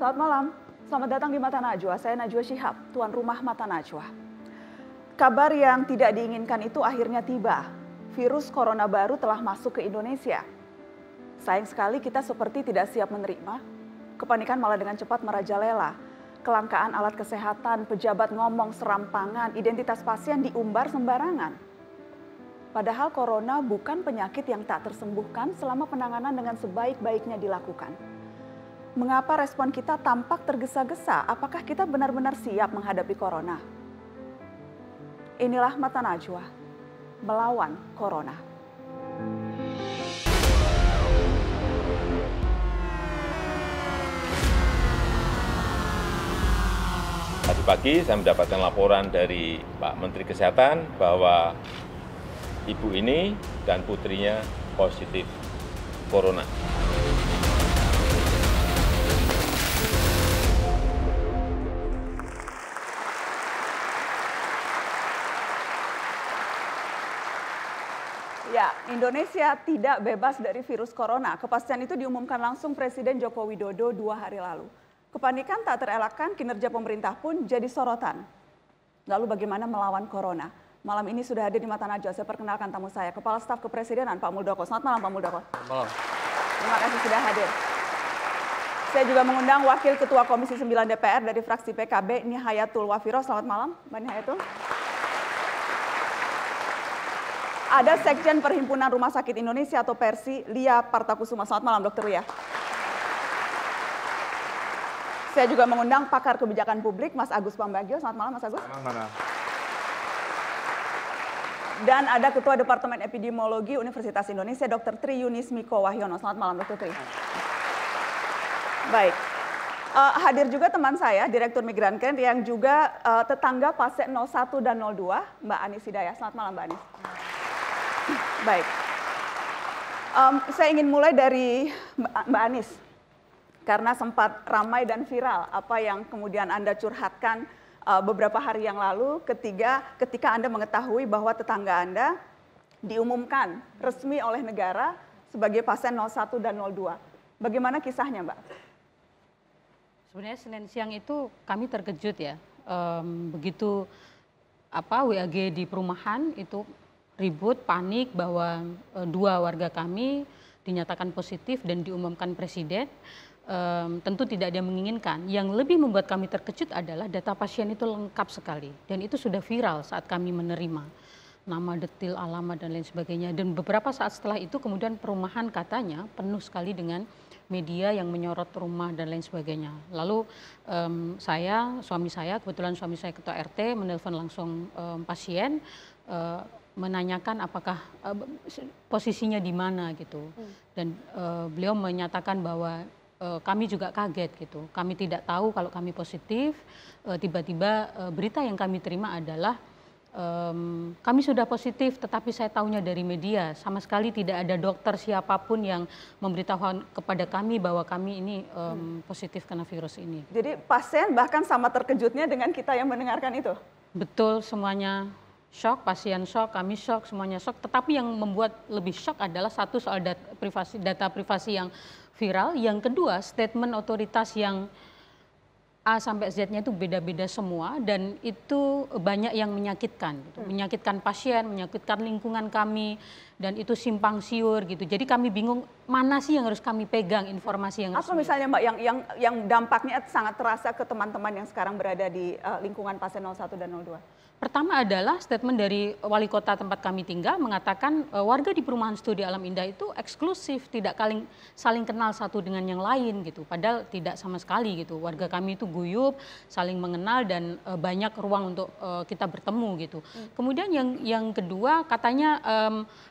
Selamat malam, selamat datang di Mata Najwa. Saya Najwa Shihab, tuan rumah Mata Najwa. Kabar yang tidak diinginkan itu akhirnya tiba. Virus corona baru telah masuk ke Indonesia. Sayang sekali kita seperti tidak siap menerima. Kepanikan malah dengan cepat merajalela. Kelangkaan alat kesehatan, pejabat ngomong serampangan, identitas pasien diumbar sembarangan. Padahal corona bukan penyakit yang tak tersembuhkan selama penanganan dengan sebaik-baiknya dilakukan mengapa respon kita tampak tergesa-gesa? Apakah kita benar-benar siap menghadapi corona? Inilah mata najwa melawan corona. Tadi pagi saya mendapatkan laporan dari Pak Menteri Kesehatan bahwa ibu ini dan putrinya positif corona. Indonesia tidak bebas dari virus corona. Kepastian itu diumumkan langsung Presiden Joko Widodo dua hari lalu. Kepanikan tak terelakkan, kinerja pemerintah pun jadi sorotan. Lalu bagaimana melawan corona? Malam ini sudah hadir di Mata Najwa, saya perkenalkan tamu saya, Kepala Staf Kepresidenan Pak Muldoko. Selamat malam Pak Muldoko. Selamat malam. Terima kasih sudah hadir. Saya juga mengundang Wakil Ketua Komisi 9 DPR dari fraksi PKB, Nihayatul Wafiro. Selamat malam, Mbak Nihayatul ada Sekjen Perhimpunan Rumah Sakit Indonesia atau Persi, Lia Partakusuma. Selamat malam Dokter Lia. Saya juga mengundang pakar kebijakan publik Mas Agus Pambagio. Selamat malam Mas Agus. Selamat malam. Dan ada Ketua Departemen Epidemiologi Universitas Indonesia Dr. Tri Yunis Miko Wahyono. Selamat malam Dr. Tri. Baik. Uh, hadir juga teman saya, Direktur Migran yang juga uh, tetangga Pasek 01 dan 02, Mbak Anis Hidayah. Selamat malam Mbak Anis. Baik. Um, saya ingin mulai dari Mbak Anies, karena sempat ramai dan viral apa yang kemudian Anda curhatkan uh, beberapa hari yang lalu ketiga ketika Anda mengetahui bahwa tetangga Anda diumumkan resmi oleh negara sebagai pasien 01 dan 02. Bagaimana kisahnya Mbak? Sebenarnya Senin siang itu kami terkejut ya, um, begitu apa WAG di perumahan itu ribut, panik bahwa e, dua warga kami dinyatakan positif dan diumumkan presiden. E, tentu tidak ada menginginkan. Yang lebih membuat kami terkejut adalah data pasien itu lengkap sekali dan itu sudah viral saat kami menerima nama detil, alamat dan lain sebagainya. Dan beberapa saat setelah itu kemudian perumahan katanya penuh sekali dengan media yang menyorot rumah dan lain sebagainya. Lalu um, saya, suami saya, kebetulan suami saya ketua RT, menelpon langsung um, pasien. Uh, menanyakan apakah uh, posisinya di mana gitu hmm. dan uh, beliau menyatakan bahwa uh, kami juga kaget gitu kami tidak tahu kalau kami positif tiba-tiba uh, uh, berita yang kami terima adalah um, kami sudah positif tetapi saya tahunya dari media sama sekali tidak ada dokter siapapun yang memberitahukan kepada kami bahwa kami ini um, positif karena virus ini jadi pasien bahkan sama terkejutnya dengan kita yang mendengarkan itu betul semuanya shock, pasien shock, kami shock, semuanya shock. Tetapi yang membuat lebih shock adalah satu soal data privasi, data privasi yang viral. Yang kedua, statement otoritas yang A sampai Z-nya itu beda-beda semua dan itu banyak yang menyakitkan, gitu. Hmm. menyakitkan pasien, menyakitkan lingkungan kami dan itu simpang siur gitu. Jadi kami bingung mana sih yang harus kami pegang informasi yang apa misalnya Mbak yang yang yang dampaknya sangat terasa ke teman-teman yang sekarang berada di uh, lingkungan pasien 01 dan 02. Pertama adalah statement dari wali kota tempat kami tinggal mengatakan e, warga di perumahan studi alam indah itu eksklusif, tidak kaling, saling kenal satu dengan yang lain gitu. Padahal tidak sama sekali gitu. Warga kami itu guyup, saling mengenal dan e, banyak ruang untuk e, kita bertemu gitu. Hmm. Kemudian yang yang kedua katanya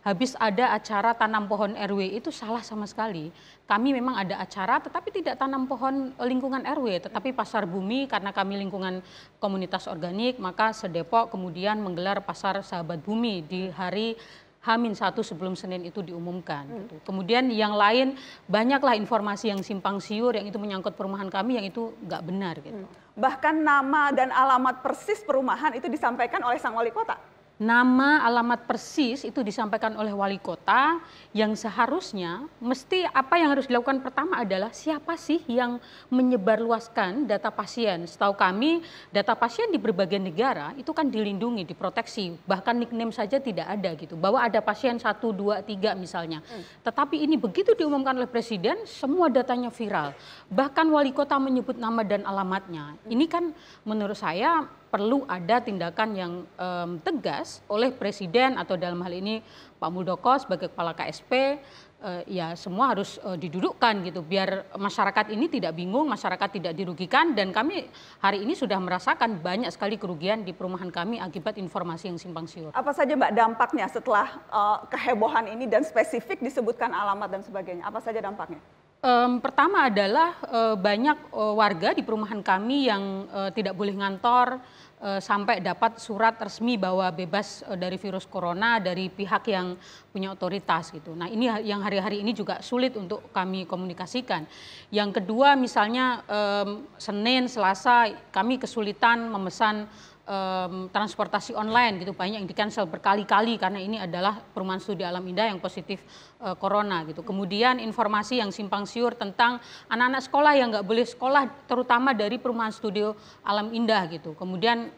habis ada acara tanam pohon RW itu salah sama sekali. Kami memang ada acara tetapi tidak tanam pohon lingkungan RW, tetapi hmm. pasar bumi karena kami lingkungan komunitas organik maka sedepok Depok kemudian menggelar pasar sahabat bumi di hari Hamin satu sebelum Senin itu diumumkan. Hmm. Gitu. Kemudian yang lain banyaklah informasi yang simpang siur yang itu menyangkut perumahan kami yang itu nggak benar gitu. Hmm. Bahkan nama dan alamat persis perumahan itu disampaikan oleh sang wali kota nama alamat persis itu disampaikan oleh wali kota yang seharusnya mesti apa yang harus dilakukan pertama adalah siapa sih yang menyebarluaskan data pasien. Setahu kami data pasien di berbagai negara itu kan dilindungi, diproteksi, bahkan nickname saja tidak ada gitu. Bahwa ada pasien 1, 2, 3 misalnya. Hmm. Tetapi ini begitu diumumkan oleh presiden semua datanya viral. Bahkan wali kota menyebut nama dan alamatnya. Ini kan menurut saya perlu ada tindakan yang um, tegas oleh presiden atau dalam hal ini Pak Muldoko sebagai kepala KSP uh, eh, ya semua harus uh, didudukkan gitu biar masyarakat ini tidak bingung, masyarakat tidak dirugikan dan kami hari ini sudah merasakan banyak sekali kerugian di perumahan kami akibat informasi yang simpang siur. Apa saja Mbak dampaknya setelah uh, kehebohan ini dan spesifik disebutkan alamat dan sebagainya? Apa saja dampaknya? Um, pertama adalah uh, banyak uh, warga di perumahan kami yang uh, tidak boleh ngantor uh, sampai dapat surat resmi bahwa bebas uh, dari virus corona dari pihak yang punya otoritas gitu. Nah ini yang hari-hari ini juga sulit untuk kami komunikasikan. Yang kedua misalnya um, Senin, Selasa kami kesulitan memesan um, transportasi online gitu banyak yang di cancel berkali-kali karena ini adalah perumahan studi alam indah yang positif uh, corona gitu. Kemudian informasi yang simpang siur tentang anak-anak sekolah yang nggak boleh sekolah terutama dari perumahan studio alam indah gitu. Kemudian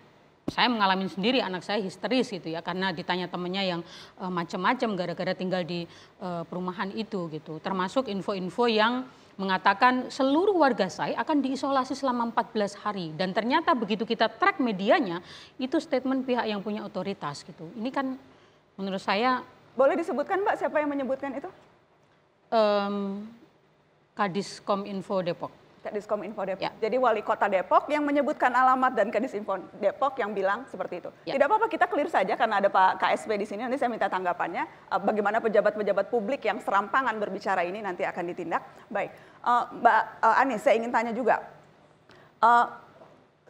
saya mengalami sendiri anak saya histeris gitu ya karena ditanya temennya yang uh, eh, macam-macam gara-gara tinggal di uh, perumahan itu gitu termasuk info-info yang mengatakan seluruh warga saya akan diisolasi selama 14 hari dan ternyata begitu kita track medianya itu statement pihak yang punya otoritas gitu. Ini kan menurut saya boleh disebutkan Mbak siapa yang menyebutkan itu? Um, Kadis Kominfo Depok. Kadiskom Info Depok. Ya. Jadi wali kota Depok yang menyebutkan alamat dan Kadis Info Depok yang bilang seperti itu. Ya. Tidak apa-apa kita clear saja karena ada Pak KSP di sini nanti saya minta tanggapannya eh, bagaimana pejabat-pejabat publik yang serampangan berbicara ini nanti akan ditindak. Baik. Eh, Mbak uh, Anies saya ingin tanya juga. Uh,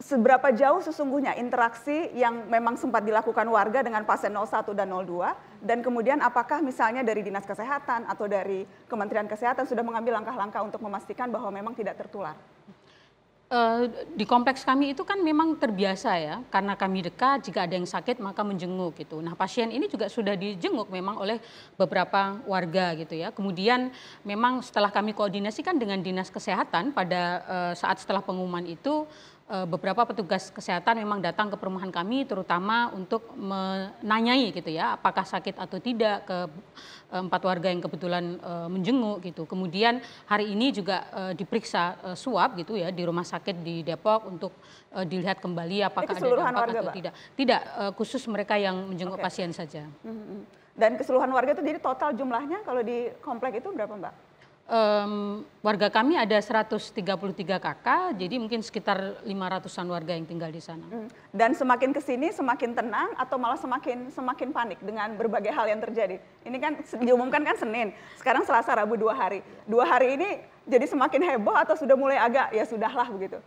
seberapa jauh sesungguhnya interaksi yang memang sempat dilakukan warga dengan pasien 01 dan 02 dan kemudian apakah misalnya dari Dinas Kesehatan atau dari Kementerian Kesehatan sudah mengambil langkah-langkah untuk memastikan bahwa memang tidak tertular? Eh, di kompleks kami itu kan memang terbiasa ya, karena kami dekat, jika ada yang sakit maka menjenguk gitu. Nah pasien ini juga sudah dijenguk memang oleh beberapa warga gitu ya. Kemudian memang setelah kami koordinasikan dengan dinas kesehatan pada eh, saat setelah pengumuman itu Eh, beberapa petugas kesehatan memang datang ke perumahan kami terutama untuk menanyai gitu ya apakah sakit atau tidak ke eh, empat warga yang kebetulan eh, menjenguk gitu. Kemudian hari ini juga diperiksa suap gitu ya di rumah sakit di Depok untuk dilihat kembali apakah ada dampak warga, atau Pak? tidak. Tidak khusus mereka yang menjenguk okay. pasien saja. Hmm, hmm. Dan keseluruhan warga itu jadi total jumlahnya kalau di komplek itu berapa Mbak? um, warga kami ada 133 KK, jadi mungkin sekitar 500-an warga yang tinggal di sana. Hmm. Dan semakin ke sini semakin tenang atau malah semakin semakin panik dengan berbagai hal yang terjadi. Ini kan diumumkan kan Senin, sekarang Selasa, Rabu dua hari. Dua hari ini jadi semakin heboh atau sudah mulai agak ya sudahlah begitu.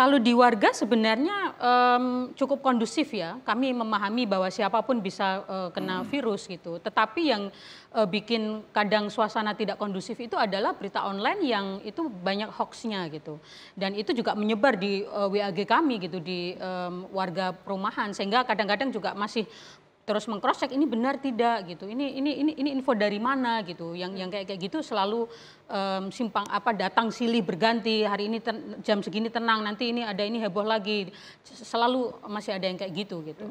Kalau di warga sebenarnya um, cukup kondusif ya. Kami memahami bahwa siapapun bisa uh, kena hmm. virus gitu. Tetapi yang uh, bikin kadang suasana tidak kondusif itu adalah berita online yang itu banyak hoaxnya gitu. Dan itu juga menyebar di uh, eh, WAG kami gitu di um, warga perumahan sehingga kadang-kadang juga masih terus mengcrosscheck ini benar tidak gitu ini ini ini ini info dari mana gitu yang yang kayak kayak gitu selalu um, simpang apa datang silih berganti hari ini ten, jam segini tenang nanti ini ada ini heboh lagi selalu masih ada yang kayak gitu gitu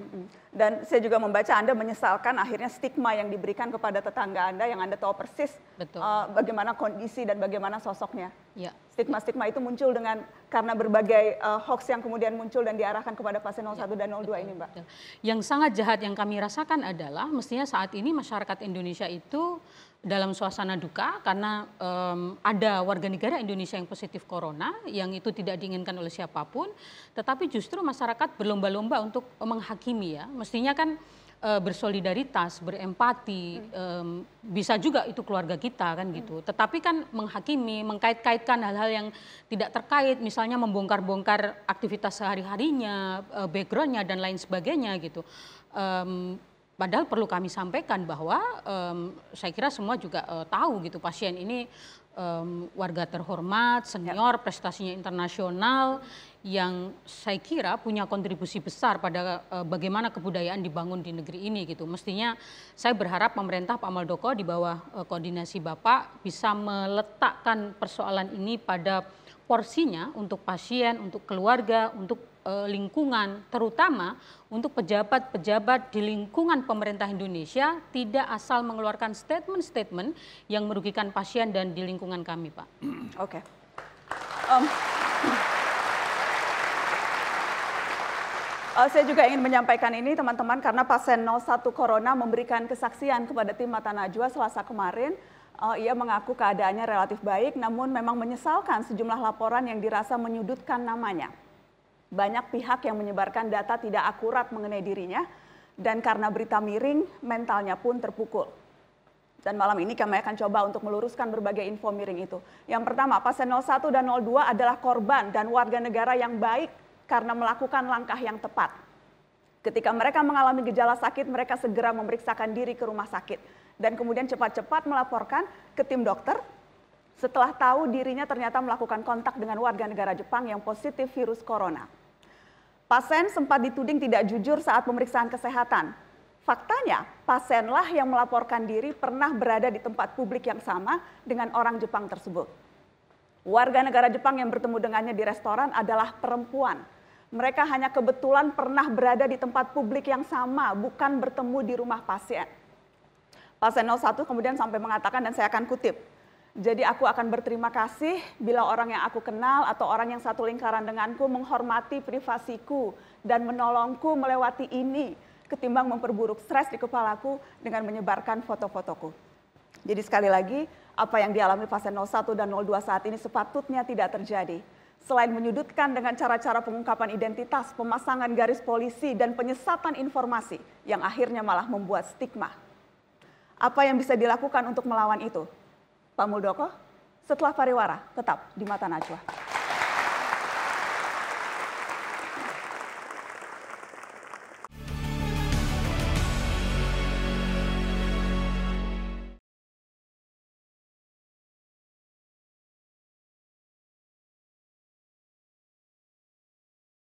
dan saya juga membaca anda menyesalkan akhirnya stigma yang diberikan kepada tetangga anda yang anda tahu persis Betul. Uh, bagaimana kondisi dan bagaimana sosoknya Ya. Stigma-stigma itu muncul dengan karena berbagai uh, hoax yang kemudian muncul dan diarahkan kepada pasien 01 ya, dan 02 betul, ini, Mbak. Betul. Yang sangat jahat yang kami rasakan adalah mestinya saat ini masyarakat Indonesia itu dalam suasana duka karena um, ada warga negara Indonesia yang positif corona yang itu tidak diinginkan oleh siapapun, tetapi justru masyarakat berlomba-lomba untuk menghakimi ya. Mestinya kan uh, bersolidaritas, berempati, hmm. um, bisa juga itu keluarga kita kan gitu. Hmm. Tetapi kan menghakimi, mengkait-kaitkan hal-hal yang tidak terkait, misalnya membongkar-bongkar aktivitas sehari-harinya, uh, backgroundnya dan lain sebagainya gitu. Um, padahal perlu kami sampaikan bahwa um, saya kira semua juga uh, tahu gitu pasien ini um, warga terhormat, ya. senior, prestasinya internasional, yang saya kira punya kontribusi besar pada uh, bagaimana kebudayaan dibangun di negeri ini gitu. Mestinya saya berharap pemerintah Pak Maldoko di bawah uh, koordinasi Bapak bisa meletakkan persoalan ini pada porsinya untuk pasien, untuk keluarga, untuk uh, lingkungan, terutama untuk pejabat-pejabat di lingkungan pemerintah Indonesia tidak asal mengeluarkan statement-statement yang merugikan pasien dan di lingkungan kami, Pak. Oke. Okay. Um. Eh, saya juga ingin menyampaikan ini teman-teman karena pasien 01 Corona memberikan kesaksian kepada tim Mata Najwa selasa kemarin. Uh, ia mengaku keadaannya relatif baik namun memang menyesalkan sejumlah laporan yang dirasa menyudutkan namanya. Banyak pihak yang menyebarkan data tidak akurat mengenai dirinya dan karena berita miring mentalnya pun terpukul. Dan malam ini kami akan coba untuk meluruskan berbagai info miring itu. Yang pertama, pasien 01 dan 02 adalah korban dan warga negara yang baik karena melakukan langkah yang tepat. Ketika mereka mengalami gejala sakit, mereka segera memeriksakan diri ke rumah sakit dan kemudian cepat-cepat melaporkan ke tim dokter setelah tahu dirinya ternyata melakukan kontak dengan warga negara Jepang yang positif virus corona. Pasien sempat dituding tidak jujur saat pemeriksaan kesehatan. Faktanya, pasienlah yang melaporkan diri pernah berada di tempat publik yang sama dengan orang Jepang tersebut. Warga negara Jepang yang bertemu dengannya di restoran adalah perempuan mereka hanya kebetulan pernah berada di tempat publik yang sama, bukan bertemu di rumah pasien. Pasien 01 kemudian sampai mengatakan dan saya akan kutip. Jadi aku akan berterima kasih bila orang yang aku kenal atau orang yang satu lingkaran denganku menghormati privasiku dan menolongku melewati ini ketimbang memperburuk stres di kepalaku dengan menyebarkan foto-fotoku. Jadi sekali lagi, apa yang dialami pasien 01 dan 02 saat ini sepatutnya tidak terjadi Selain menyudutkan dengan cara-cara pengungkapan identitas, pemasangan garis polisi, dan penyesatan informasi yang akhirnya malah membuat stigma. Apa yang bisa dilakukan untuk melawan itu? Pak Muldoko, setelah pariwara, tetap di mata Najwa.